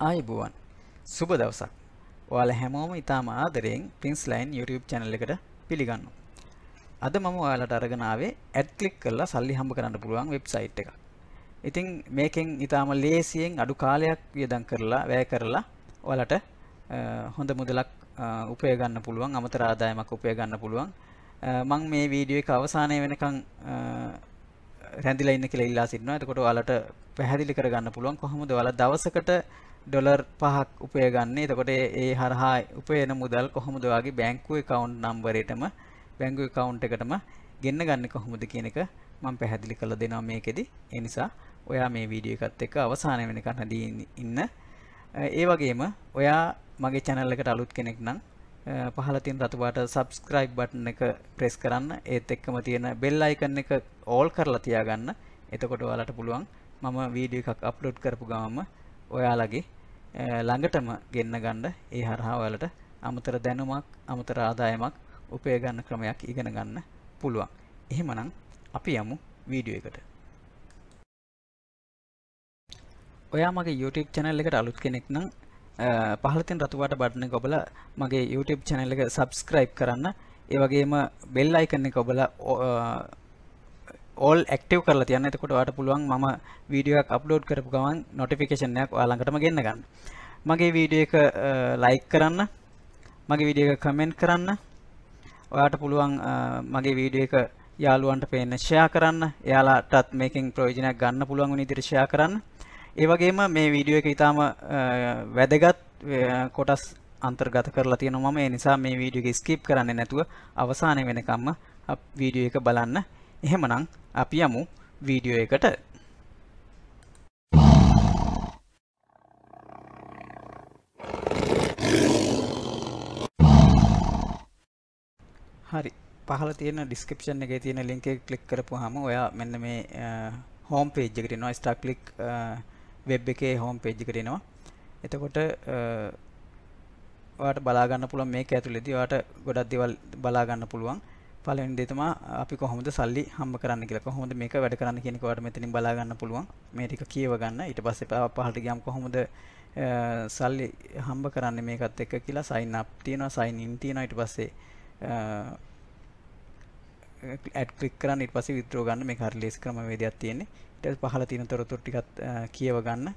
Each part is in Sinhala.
ආයුබෝවන් සුබ දවසක්. ඔයාලා හැමෝම ඉතාම ආදරයෙන් Pinsline YouTube channel එකට පිළිගන්නවා. අද මම ඔයාලට අරගෙන ආවේ ad click කරලා සල්ලි හම්බ කරන්න පුළුවන් වෙබ්සයිට් එකක්. ඉතින් මේකෙන් ඉතාම ලේසියෙන් අඩු කාලයක් වියදම් කරලා වැය කරලා ඔයාලට හොඳ මුදලක් උපය ගන්න පුළුවන්, අමතර ආදායමක් උපය ගන්න පුළුවන්. මම මේ වීඩියෝ එක අවසානයේ වෙනකන් රැඳිලා ඉන්න කියලා ඉල්ලා සිටිනවා. එතකොට ඔයාලට පැහැදිලි කරගන්න පුළුවන් කොහොමද ඔයාලා දවසකට ඩොලර් පහක් උපයගන්නේ එතකොට ඒ හරහා උපයන මුදල් කොහොමද වගේ බැංකුව account නම්බරේටම බැංකුව account එකටම ගෙන්න ගන්න කොහොමද කියන එක මම පැහැදිලි කරලා දෙනවා මේකෙදි ඒ නිසා ඔයා මේ වීඩියෝ එකත් එක්ක අවසාන වෙනකන් හදී ඉන්න ඒ වගේම ඔයා මගේ channel එකට අලුත් කෙනෙක් නම් පහල තියෙන රතු පාට subscribe button එක press කරන්න ඒත් එක්කම තියෙන bell icon එක all කරලා තියාගන්න එතකොට ඔයාලට පුළුවන් මම වීඩියෝ එකක් upload කරපු ගමන්ම ඔයාලගේ ළඟටම ගෙන්න ගන්න ඒ හරහා ඔයාලට අමතර දැනුමක් අමතර ආදායමක් උපය ගන්න ක්‍රමයක් ඉගෙන ගන්න පුළුවන්. එහෙමනම් අපි යමු වීඩියෝ එකට. ඔයා මගේ YouTube channel එකට අලුත් කෙනෙක් නම් පහළ තියෙන රතු පාට බටන් එක ඔබලා මගේ YouTube channel එක subscribe කරන්න. ඒ වගේම bell icon එක ඔබලා ඕල් ඇක්ටව කරලා තියන්න එතකොට වාට පුළුවන් මම වීඩියක් අප්ලෝඩ් කරපු ගවන් නොටිෆිකේෂනයක් යාලඟටම ගන්න ගන්න මගේ වීඩිය එක ලයික් කරන්න මගේ විඩිය එක කමෙන්ට් කරන්න ඔයාට පුළුවන් මගේ වීඩිය එක යාළුවන්ට පේන ෂයා කරන්න එයාලාටත් මේකින් ප්‍රෝජනයක් ගන්න පුළුවන් නිදිර්ශයා කරන්න ඒවගේම මේ වීඩියෝ එක ඉතාම වැදගත් කොටස් අන්තර්ගත කරලා තියෙනවා මම ඒ නිසා මේ වීඩියෝ එක ස්කිප් කරන්නේ නැතුව අවසානය වෙනකම්ම වීඩියෝ එක බලන්න එහෙමනම් අපි යමු වීඩියෝ එකට හරි පහල තියෙන ඩිස්ක්‍රපෂන් එක තියෙන ලින්ක කලික් කරපුහම ඔයා මෙන්න මේ හෝම් පේජ් එකටනවා ස්ටාක්ලික් වෙබ් එකේ හෝම් පේජ් කරෙනවා එතකොට ට බලාගන්න පුළන් මේ ඇතුලෙදි වාට ගොඩක් දෙවල් බලාගන්න පුළුවන් පලවෙනි දේ තමයි අපි කොහොමද සල්ලි හම්බ කරන්න කියලා. කොහොමද මේක වැඩ කරන්න කියන එක ඔයාලට මෙතනින් බලා ගන්න පුළුවන්. මේ ටික කියව ගන්න. ඊට පස්සේ පහළට ගියාම කොහොමද සල්ලි හම්බ කරන්නේ මේකත් එක්ක කියලා sign up තියෙනවා, sign in තියෙනවා. ඊට පස්සේ ඇඩ් ක්ලික් කරන්න ඊට පස්සේ withdraw ගන්න මේක හරි ලේසි ක්‍රමවේදයක් තියෙන්නේ. ඊට පස්සේ පහළ තියෙන තොරතුරු ටිකත් කියව ගන්න.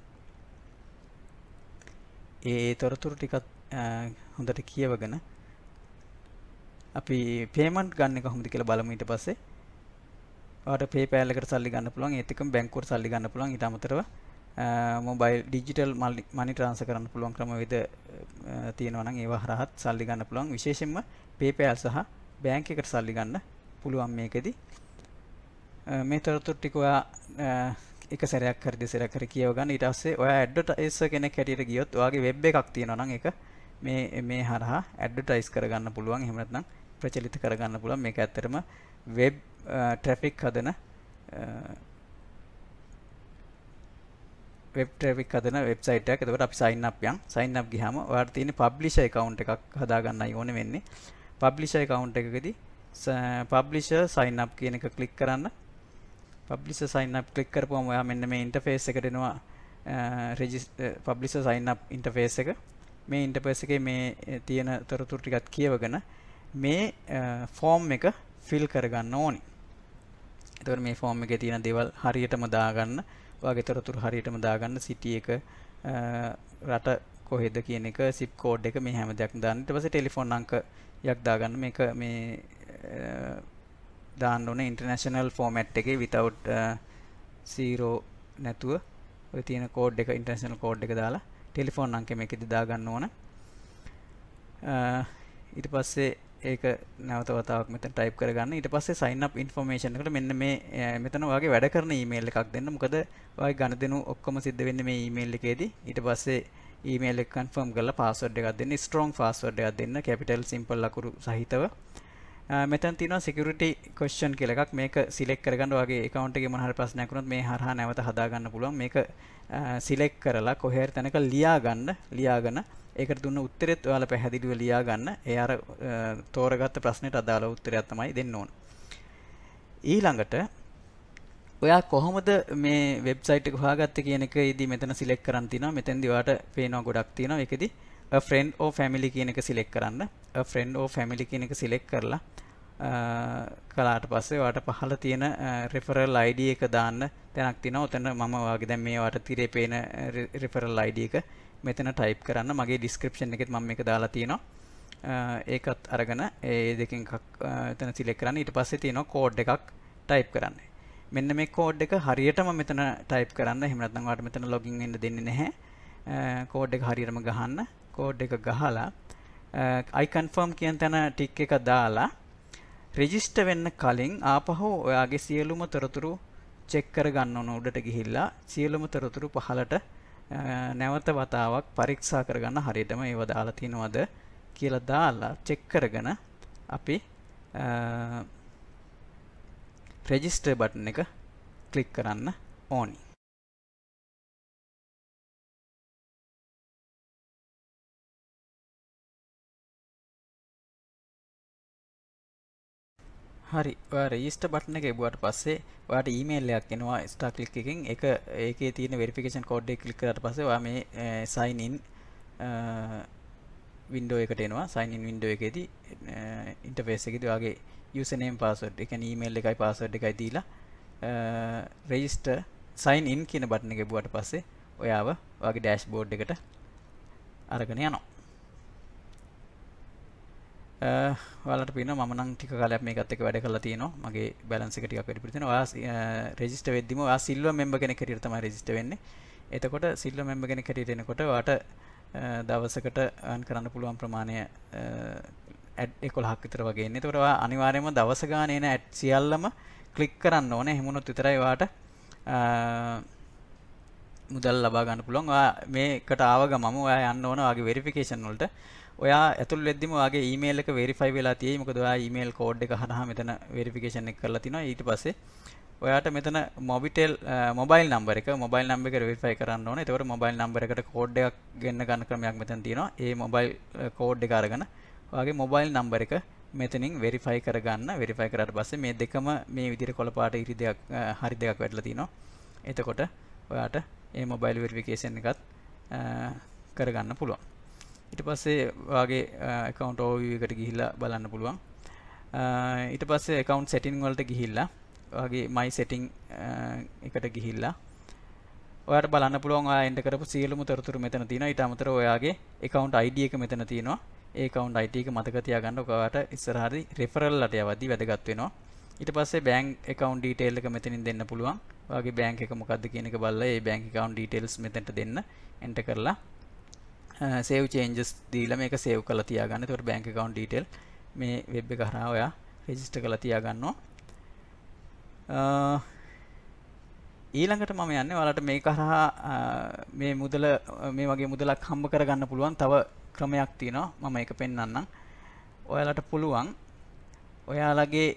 ඒ තොරතුරු ටිකත් හොඳට කියවගෙන අපි පේමන්ට් ගන්න කොහොමද කියලා බලමු ඊට පස්සේ. ඔයාලට PayPal එකට සල්ලි ගන්න පුළුවන්. ඒත් එක්කම බැංකුවට සල්ලි ගන්න පුළුවන්. ඊට අමතරව මොබයිල් ඩිජිටල් මනි ට්‍රාන්ස්ෆර් කරන්න පුළුවන් ක්‍රමවේද තියෙනවා නම් ඒවා හරහත් සල්ලි ගන්න පුළුවන්. විශේෂයෙන්ම PayPal සහ බැංක් එකට සල්ලි ගන්න පුළුවන් මේකෙදි. මේ තොරතුරු ටික ඔයා එක සැරයක් හරි දෙසරක් හරි කියව ගන්න ඊට පස්සේ ඔයා ඇඩ්වර්ටයිසර් කෙනෙක් හැටියට ගියොත් ඔයාගේ වෙබ් එකක් තියෙනවා නම් ඒක මේ මේ හරහා ඇඩ්වර්ටයිස් කරගන්න පුළුවන් එහෙම නැත්නම් ප්‍රචලිත කරගන්න පුළුවන් මේක ඇත්තටම වෙබ් ට්‍රැෆික් හදන වෙබ් ට්‍රැෆික් හදන වෙබ්සයිට් එකක්. එතකොට අපි සයින් අප් යන්. සයින් අප් ගියාම ඔයාලට තියෙන පබ්ලිෂර් account එකක් හදාගන්නයි ඕනේ වෙන්නේ. පබ්ලිෂර් account එකකදී පබ්ලිෂර් සයින් අප් කියන එක ක්ලික් කරන්න. පබ්ලිෂර් සයින් අප් ක්ලික් කරපුවම ඔයා මෙන්න මේ ඉන්ටර්ෆේස් එකට එනවා register publisher sign up interface එක. මේ ඉන්ටපස් එක මේ eh, තියෙන තොරතුර ටිකත් කියවගෙන මේ ෆෝම් eh, එක ෆිල් කරගන්න ඕනි එතකොට මේ ෆෝම් එකේ තියෙන දේවල් හරියටම දාගන්න ඔයාගේ තොරතුරු හරියටම දාගන්න සිටි එක eh, රට කොහෙද කියන එක සිප් කෝඩ් එක මේ හැම දෙයක්ම දාන්න ඊට පස්සේ ටෙලිෆෝන් අංකයක් දාගන්න මේක මේ දාන්න ඕනේ ඉන්ටර්නැෂනල් ෆෝමැට් එකේ without 0 නැතුව ඔය තියෙන කෝඩ් එක ඉන්ටර්නැෂනල් කෝඩ් එක දාලා ටෙලිෆෝන් අංක මේකෙදි දාගන්න ඕන ඊට පස්සේ ඒක නැවත වතාවක් මෙතන ටයිප් කරගන්න ඊට පස්සේ sign up information එකට මෙන්න මේ මෙතන ඔයාගේ වැඩ කරන email එකක් දෙන්න මොකද ඔයාගේ ගණදෙනු ඔක්කොම සිද්ධ වෙන්නේ මේ email එකේදී ඊට පස්සේ email එක confirm කරලා password එකක් දෙන්න strong password එකක් දෙන්න capital simple ලකුණු සහිතව මෙතන් තියෙනවා security question කියලා එකක් මේක select කරගන්න ඔයාගේ account එකේ මොන හරි ප්‍රශ්නයක් වුණොත් මේ හරහා නැවත හදා ගන්න පුළුවන් මේක select කරලා කොහේ හරි තැනක ලියා ගන්න ලියාගෙන ඒකට දුන්න උත්තරෙත් ඔයාලා පැහැදිලිව ලියා ගන්න ඒ අර තෝරගත්ත ප්‍රශ්නෙට අදාළ උත්තරයක් තමයි දෙන්න ඕන ඊළඟට ඔයා කොහොමද මේ වෙබ්සයිට් එක හොයාගත්තේ කියන එක ඉදී මෙතන සිලෙක්ට් කරන් තිනවා මෙතෙන්දී ඔයාට පේනවා ගොඩක් තියෙනවා ඒකෙදී ෆ්‍රෙන්ඩ් ඕ ෆැමිලි කියන එක සිලෙක් කරන්න ෆ්‍රෙන්ඩ් ඕ ෆැමිලි කියන එක සිලෙක් කරලා කලාට පස්සේ වාට පහල තියෙන රෙෆරල් අයිඩ එක දාන්න තැනක් තින ඔතන මම වගේ දැන් මේවාට තිරේ පේන රෙෆරල් අයිඩ එක මෙතන ටයිප් කරන්න මගේ ඩිස්ක්‍රපෂන් එකෙත් මම එක දාලා තියෙනවා ඒකත් අරගෙන ඒ දෙකින් එතන සිලෙක් කරන්න ඊට පස්සේ තියෙනවා කෝඩ් එකක් ටයිප් කරන්න මෙන්න මේ කෝඩ් එක හරියටම මෙතන ටයිප් කරන්න එහෙම නැත්නම් වාට මෙතන ලොගින් වෙන්න දෙන්නේ නැහැ කෝඩ් එක හරියටම ගහන්න කෝඩ් එක ගහලා අයි කන්ෆර්ම් කියන තැන ටික් එක දාලා රෙජිස්ටර් වෙන්න කලින් ආපහු ඔයාගේ සියලුම තොරතුරු චෙක් කර ගන්න ඕන උඩට ගිහිල්ලා සියලුම තොරතුරු පහලට නැවත වතාවක් පරීක්ෂා කරගන්න හරියටම ඒව දාලා තිනවද කියලා දාලා චෙක් කරගෙන අපි රෙජිස්ටර් බටන් එක ක්ලික් කරන්න ඕනි හරි රජිස්ට බටන එක එබුවට පස්සේ වාට ඊමේල්ලයක් එනවා ස්ටාක්ලික් එකින් එක ඒක තියෙන වෙරිෆිකේෂන් කෝඩ් එක ක්ලික් කරලා පස්සේ ඔයා මේ සයින් ඉන් වින්ඩෝ එකට එනවා සයින් ඉන් වින්ඩෝ එකේදී ඉන්ටර්ෆේස් එකේදී ඔයාගේ user name password ඒ කියන්නේ ඊමේල් එකයි password එකයි දීලා රෙජිස්ටර් සයින් ඉන් කියන බටන එක එබුවට පස්සේ ඔයාව ඔයාගේ ඩෑෂ්බෝඩ් එකට අරගෙන යනවා වලට පින මනං ටික කලයක් මේ එකත් එක වැඩ කරලා තියෙනවා මගේ බැලන්ස් එක ටිකක් වැඩි පිළිතන ඔයා රෙජිස්ටර් වෙද්දිම ඔයා සිල්ව මෙම්බර් කෙනෙක් හැටියට තමයි රෙජිස්ටර් වෙන්නේ එතකොට සිල්ව මෙම්බර් කෙනෙක් හැටියට එනකොට ඔයාට දවසකට earn කරන්න පුළුවන් ප්‍රමාණය ඇඩ් 11ක් විතර වගේ එන්නේ එතකොට ඔයා අනිවාර්යයෙන්ම දවස ගාන එන ඇඩ් සියල්ලම ක්ලික් කරන්න ඕනේ එහෙම වුණොත් විතරයි ඔයාට මුදල් ලබා ගන්න පුළුවන් ඔයා මේකට ආව ගමම ඔයා යන්න ඕන ඔයාගේ වෙරිෆිකේෂන් වලට ඔයා ඇතුල් වෙද්දිම ඔයාගේ ඊමේල් එක වෙරිෆයි වෙලා තියෙයි මොකද ඔයා ඊමේල් කෝඩ් එක හරහා මෙතන වෙරිෆිකේෂන් එක කරලා තිනවා ඊට පස්සේ ඔයාට මෙතන මොබිටෙල් මොබයිල් නම්බර එක මොබයිල් නම්බර එක වෙරිෆයි කරන්න ඕනේ එතකොට මොබයිල් නම්බර එකට කෝඩ් එකක් ගෙන්න ගන්න ක්‍රමයක් මෙතන තියෙනවා ඒ මොබයිල් කෝඩ් එක අරගෙන ඔයාගේ මොබයිල් නම්බර එක මෙතනින් වෙරිෆයි කරගන්න වෙරිෆයි කරට පස්සේ මේ දෙකම මේ විදිර කොළපාට ඉරි දෙයක් හරි දෙයක් වැඩල තිනවා එතකොට ඔයාට ඒ මොබයිල් වෙරිෆිකේෂන් එකත් කරගන්න පුළුවන් ඊට පස්සේ වාගේ account overview එකට ගිහිල්ලා බලන්න පුළුවන් ඊට පස්සේ account setting වලට ගිහිල්ලා වාගේ my setting එකට ගිහිල්ලා ඔයාට බලන්න පුළුවන් ඔයා enter කරපු සියලුම තොරතුරු මෙතන තියෙනවා ඊට අමතරව ඔයාගේ account ID එක මෙතන තියෙනවා ඒ account ID එක මතක තියාගන්න ඔයාට ඉස්සරහට referral ලට යවද්දී වැදගත් වෙනවා ඊට පස්සේ බැංක් account detail එක මෙතනින් දෙන්න පුළුවන් ඔයාගේ බැංක් එක මොකක්ද කියන එක බලලා ඒ බැංක් account details මෙතනට දෙන්න enter කරලා සේව් uh, චේන්ජස් දීලා මේක සේව් කරලා තියාගන්න. ඒකට බැංක් account detail මේ වෙබ් එක හරහා ඔයා රෙජිස්ටර් කරලා තියාගන්නවා. Uh, ඊළඟට මම යන්නේ ඔයාලට මේ කරහා uh, මේ මුදල මේ වගේ මුදලක් හම්බ කරගන්න පුළුවන් තව ක්‍රමයක් තියෙනවා මම ඒක පෙන්වන්නම් ඔයාලට පුළුවන් ඔයාලගේ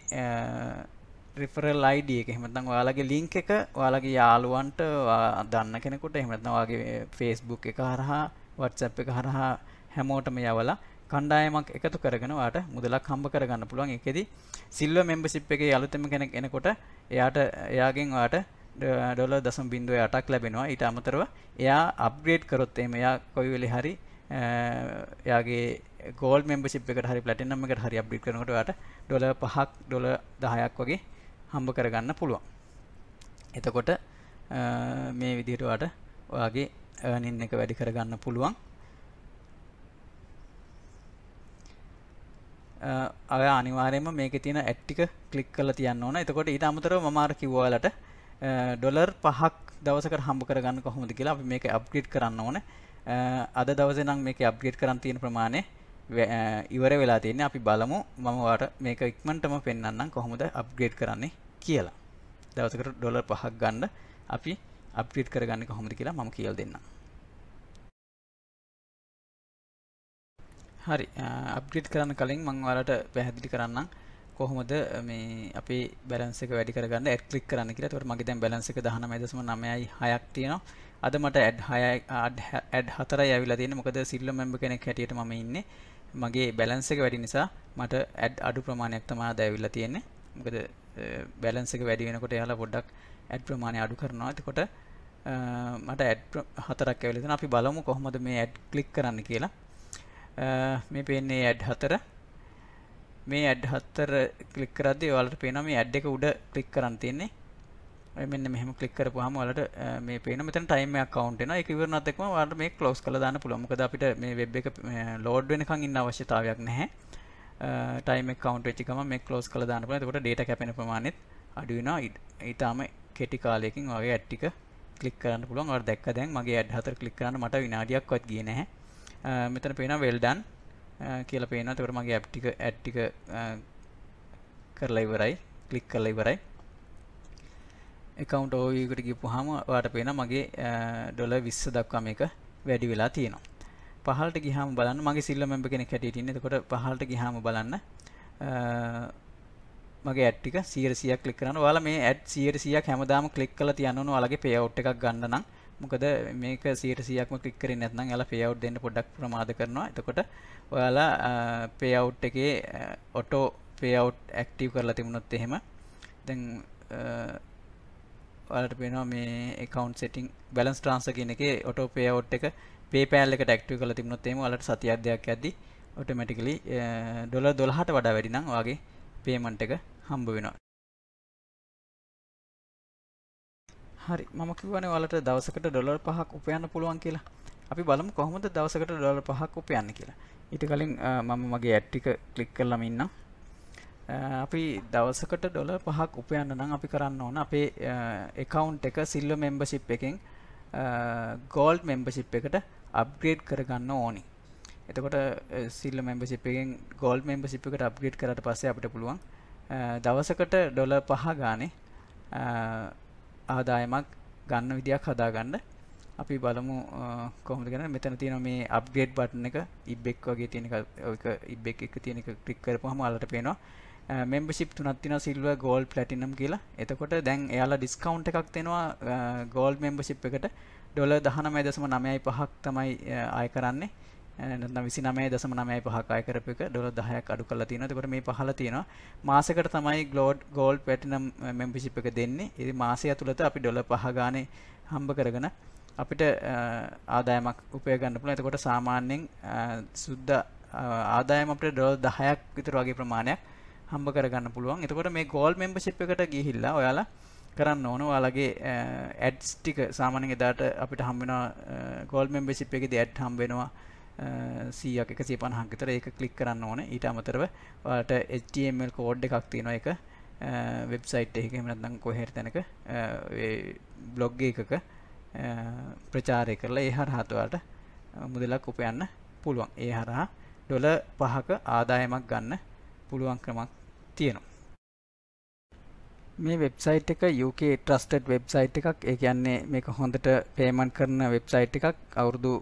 referral ID එක එහෙම නැත්නම් ඔයාලගේ link එක ඔයාලගේ යාළුවන්ට දන්න කෙනෙකුට එහෙම නැත්නම් ඔයාගේ Facebook එක හරහා WhatsApp එක හරහා හැමෝටම යවලා කණ්ඩායමක් එකතු කරගෙන වාට මුදලක් හම්බ කරගන්න පුළුවන්. ඒකෙදි සිල්ව membership එකේ අලුතෙන් කෙනෙක් එනකොට එයාට එයාගෙන් වාට ඩොලර් 0.8ක් ලැබෙනවා. ඊට අමතරව එයා අප්ග්‍රේඩ් කරොත් එහෙම එයා කොයි වෙලේ හරි එයාගේ ගෝල් membership එකට හරි platinum එකට හරි අප්ග්‍රේඩ් කරනකොට වාට ඩොලර් 5ක් ඩොලර් 10ක් වගේ හම්බ කරගන්න පුළුවන්. එතකොට මේ විදිහට වාට ඔයාගේ earning එක වැඩි කරගන්න පුළුවන් අය අනිවාර්යයෙන්ම මේකේ තියෙන ඇඩ් ටික ක්ලික් කරලා තියන්න ඕන. එතකොට ඊට අමතරව මම අර කිව්වා ඔයාලට ඩොලර් 5ක් දවසකට හම්බ කරගන්න කොහොමද කියලා අපි මේක අප්ග්‍රේඩ් කරන්න ඕන. අද දවසේ නම් මේක අප්ග්‍රේඩ් කරන් තියෙන ප්‍රමාණය ඉවර වෙලා තියෙන්නේ. අපි බලමු මම ඔයාලට මේක ඉක්මනටම පෙන්වන්නම් කොහොමද අප්ග්‍රේඩ් කරන්නේ කියලා. දවසකට ඩොලර් 5ක් ගන්න අපි අප්ඩේට් කරගන්න කොහොමද කියලා මම කියලා දෙන්නම්. හරි අප්ඩේට් කරන්න කලින් මම ඔයාලට පැහැදිලි කරන්නම් කොහොමද මේ අපේ බැලන්ස් එක වැඩි කරගන්න ඇඩ් ක්ලික් කරන්න කියලා. ඒකට මගේ දැන් බැලන්ස් එක 19.96ක් තියෙනවා. අද මට ඇඩ් 6යි ඇඩ් 4යි ඇවිල්ලා තියෙන්නේ. මොකද සිල්ලම් මෙම්බර් කෙනෙක් හැටියට මම ඉන්නේ. මගේ බැලන්ස් එක වැඩි නිසා මට ඇඩ් අඩු ප්‍රමාණයක් තමයි අද ඇවිල්ලා තියෙන්නේ. මොකද බැලන්ස් එක වැඩි වෙනකොට එයාලා පොඩ්ඩක් ඇඩ් ප්‍රමාණය අඩු කරනවා එතකොට මට ඇඩ් හතරක් ඇවිලෙන අපි බලමු කොහොමද මේ ඇඩ් ක්ලික් කරන්න කියලා මේ පේන්නේ ඇඩ් හතර මේ ඇඩ් හතර ක්ලික් කරද්දී ඔයාලට පේනවා මේ ඇඩ් එක උඩ ක්ලික් කරන් තියෙන්නේ මෙන්න මෙහෙම ක්ලික් කරපුවාම ඔයාලට මේ පේන මෙතන ටයිම් එකක් කවුන්ට් වෙනවා ඒක ඉවරනත් එක්කම ඔයාලට මේක ක්ලෝස් කරලා දාන්න පුළුවන් මොකද අපිට මේ වෙබ් එක ලෝඩ් වෙනකන් ඉන්න අවශ්‍යතාවයක් නැහැ ටයිම් එක කවුන්ට් වෙච්ච ගමන් මේක ක්ලෝස් කරලා දාන්න පුළුවන් එතකොට ඩේටා කැපෙන ප්‍රමාණයත් අඩු වෙනවා ඊටාම කෙටි කාලයකින් වගේ ඇට්ටික කලික් කරන්න පුළුවන් ඔය දැක්ක දැන් මගේ ඇඩ් හතර කලික් කරන්න මට විනාඩියක්වත් ගියේ නැහැ මෙතන පේනවා well done කියලා පේනවා ඒකට මගේ ඇප් ටික ඇඩ් ටික කරලා ඉවරයි ක්ලික් කරලා ඉවරයි account overview ගිහපුවාම ඔයාලට පේනවා මගේ ඩොලර් 20 දක්වා මේක වැඩි වෙලා තියෙනවා පහළට ගියාම බලන්න මගේ සිල්ව member කෙනෙක් හැටියට ඉන්නේ එතකොට පහළට ගියාම බලන්න මගේ ඇට්ටික සීරසියක් කලික් කරන්න වාල මේ ඇඩ් සීරසියක් හැමදාම කලික් කල තියන්නු අලගේ පේවට් එකක් ගන්නනම් මොකද මේක සීරසියක්ම කලික් කරන්න නැත්නම් එයාලා පේවට් දෙන්න පොඩ්ඩක් ප්‍රමාද කරනවා එතකොට ඔයාලා පේවට් එකේ ඔටෝ පේවට් ඇක්ටිව් කරලා තිබුණොත් එහෙම දැන් ඔයාලට පේනවා මේ account setting balance transfer කියන එකේ ඔටෝ පේවට් එක PayPal එකට ඇක්ටිව් කරලා තිබුණොත් එහෙම ඔයාලට සතියක් දෙකක් යද්දි ඔටෝමැටිකලි ඩොලර් 12ට වඩා වැඩි නම් ඔයාගේ පේමන්ට් එක හම්බ වෙනවා හරි මම කිව්වනේ ඔයාලට දවසකට ඩොලර් 5ක් උපයන්න පුළුවන් කියලා අපි බලමු කොහොමද දවසකට ඩොලර් 5ක් උපයන්නේ කියලා ඊට කලින් මම මගේ ඇඩ් ටික ක්ලික් කරලම ඉන්නම් අපි දවසකට ඩොලර් 5ක් උපයන්න නම් අපි කරන්න ඕන අපේ account එක silver membership එකෙන් ගෝල්ඩ් මෙම්බසිප් එකට අප්ග්‍රේඩ් කරගන්න ඕනි එතකොට සිල්ල මෙම්බසිප් එකෙන් ගෝල්ඩ් මෙම්බසිප් එකට අප්ග්‍රේඩ් කරට පස්සේ අපිට පුළුවන් දවසකට ඩොල පහ ගානේ ආදායමක් ගන්න විදියක් හදාගන්න අපි බලමු කොහොමද ගැන මෙතන තියෙන මේ අප්ගේට් බටන එක ඉබ්බෙක් වගේ තියෙන එක ඉබ්බෙක් එක තියෙන එක ක්ලික් කරපුවාම ඔයාලට පේනවා membership තුනක් තියෙනවා silver gold platinum කියලා. එතකොට දැන් එයාලා discount එකක් දෙනවා gold membership එකට ඩොලර් 19.95ක් තමයි ආය කරන්නේ. නැත්නම් 29.95ක් අය කරපු එක ඩොලර් 10ක් අඩු කරලා තියෙනවා. එතකොට මේ පහල තියෙනවා. මාසෙකට තමයි ගෝල්ඩ් ගෝල්ඩ් ප්ලැටිනම් membership එක දෙන්නේ. ඉතින් මාසය ඇතුළත අපි ඩොලර් 5 ගානේ හම්බ කරගෙන අපිට ආදායමක් උපය ගන්න පුළුවන්. එතකොට සාමාන්‍යයෙන් සුද්ධ ආදායම අපිට ඩොලර් 10ක් විතර වගේ ප්‍රමාණයක් හම්බ කරගන්න පුළුවන්. එතකොට මේ gold membership එකට ගිහිල්ලා ඔයාලා කරන්න ඕන ඔයාලගේ ads ටික සාමාන්‍යයෙන් එදාට අපිට හම්බ වෙනවා gold membership එකේදී ad හම්බ වෙනවා. සීයක් එකසේ පණහක්ගතර ඒක කලික් කරන්න ඕන ඊට අමතරව ට HTML කෝඩ් එකක් තියෙන එක වෙබ්සයිට් එකමනත්දං කොහෙර තැනක බ්ලොග් එකක ප්‍රචාරය කරලා ඒ හරහතුවාට මුදලක් උපයන්න පුළුවන් ඒ හරහා ඩොල පහක ආදායමක් ගන්න පුළුවන් ක්‍රමක් තියෙනවා මේ වෙබ්සයිට් එක UK ට්‍රස්ටඩ් වෙබ්සයිට් එකක් ඒ කියන්නේ මේක හොඳට පේමන් කරන වෙබ්සයිට් එකක් අවුරුදු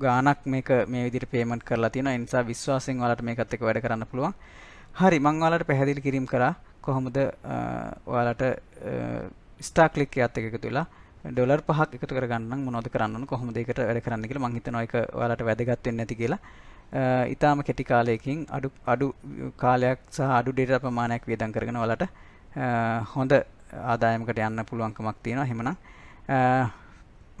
ගානක් මේක මේ විදිර පේමට කරලා තියෙන නිසා විශ්වාසෙන් වලට මේකත් එක වැඩ කරන්න පුළුවන් හරි මං ඔයාලට පැහැදිලි කිරීම කරා කොහොමද ඔයාලට ස්ටාක් ක්ලික් එකත් එක්ක එකතු වෙලා ඩොලර් පහක් එකතු කරගන්න මොනවද කරන්න ඕන කොහොමද ඒකට වැඩ කරන්න කියලා මං හිතනවා ඒක ඔයාලට වැදගත් වෙන්නේ නැති කියලා. ඊටාම කෙටි කාලයකින් අඩු අඩු කාලයක් සහ අඩු ඩේටා ප්‍රමාණයක් වියදම් කරගෙන ඔයාලට හොඳ ආදායමකට යන්න පුළුවන්කමක් තියෙනවා. එහෙමනම්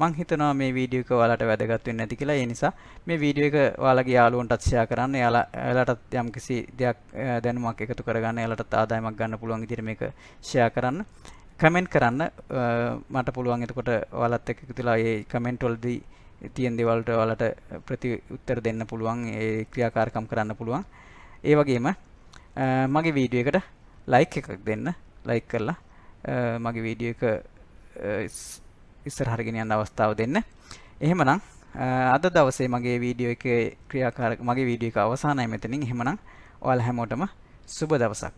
මං හිතනවා මේ වීඩියෝ එක ඔයාලට වැදගත් වෙන්නේ නැති කියලා. ඒ නිසා මේ වීඩියෝ එක ඔයාලගේ යාළුවන්ටත් share කරන්න. එයාලා එයාලටත් යම්කිසි දෙයක් දැනුමක් එකතු කරගන්න, එයාලටත් ආදායමක් ගන්න පුළුවන් විදිහට මේක share කරන්න. කමෙන්ට් කරන්න මට පුළුවන් එතකොට ඔයාලත් එක්ක එකතුලා මේ කමෙන්ට් වලදී තියෙන දේවල් වලට ඔයාලට ප්‍රතිඋත්තර දෙන්න පුළුවන්, ඒ ක්‍රියාකාරකම් කරන්න පුළුවන්. ඒ වගේම මගේ වීඩියෝ එකට ලයික් එකක් දෙන්න, ලයික් කරලා මගේ වීඩියෝ එක ඉස්සරහට ගෙනියන්න අවස්ථාව දෙන්න. එහෙමනම් අද දවසේ මගේ වීඩියෝ එකේ ක්‍රියාකාරක මගේ වීඩියෝ එක අවසానයි මෙතනින්. එහෙමනම් ඔයාලා හැමෝටම සුබ දවසක්.